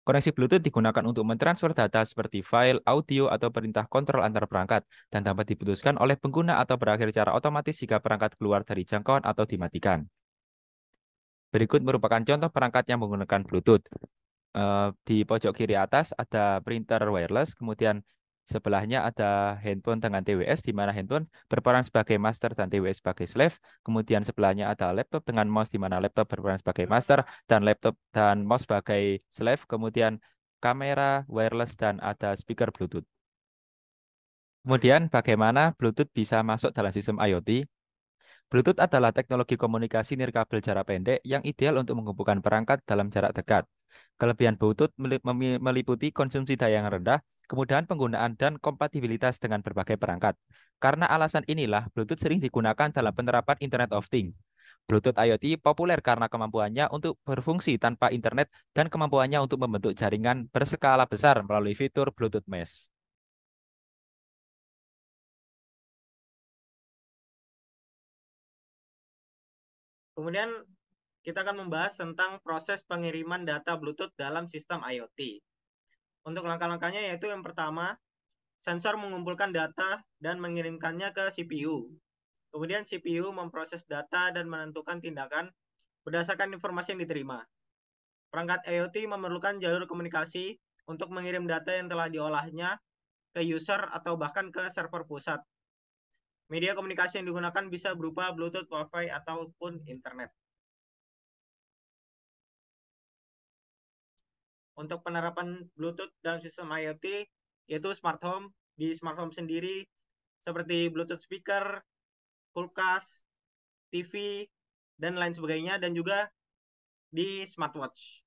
Koneksi Bluetooth digunakan untuk mentransfer data seperti file, audio, atau perintah kontrol antar perangkat, dan dapat diputuskan oleh pengguna atau berakhir secara otomatis jika perangkat keluar dari jangkauan atau dimatikan. Berikut merupakan contoh perangkat yang menggunakan Bluetooth. Eh, di pojok kiri atas ada printer wireless, kemudian Sebelahnya ada handphone dengan TWS, di mana handphone berperan sebagai master dan TWS sebagai slave. Kemudian sebelahnya ada laptop dengan mouse, di mana laptop berperan sebagai master dan laptop dan mouse sebagai slave. Kemudian kamera, wireless, dan ada speaker Bluetooth. Kemudian bagaimana Bluetooth bisa masuk dalam sistem IoT? Bluetooth adalah teknologi komunikasi nirkabel jarak pendek yang ideal untuk menghubungkan perangkat dalam jarak dekat. Kelebihan Bluetooth meliputi konsumsi daya yang rendah, kemudahan penggunaan dan kompatibilitas dengan berbagai perangkat. Karena alasan inilah, Bluetooth sering digunakan dalam penerapan Internet of Things. Bluetooth IoT populer karena kemampuannya untuk berfungsi tanpa internet dan kemampuannya untuk membentuk jaringan berskala besar melalui fitur Bluetooth Mesh. Kemudian kita akan membahas tentang proses pengiriman data Bluetooth dalam sistem IoT. Untuk langkah-langkahnya yaitu yang pertama, sensor mengumpulkan data dan mengirimkannya ke CPU. Kemudian CPU memproses data dan menentukan tindakan berdasarkan informasi yang diterima. Perangkat IoT memerlukan jalur komunikasi untuk mengirim data yang telah diolahnya ke user atau bahkan ke server pusat. Media komunikasi yang digunakan bisa berupa Bluetooth, Wi-Fi, ataupun internet. untuk penerapan Bluetooth dalam sistem IoT yaitu smart home di smart home sendiri seperti Bluetooth speaker, kulkas, TV, dan lain sebagainya dan juga di smartwatch.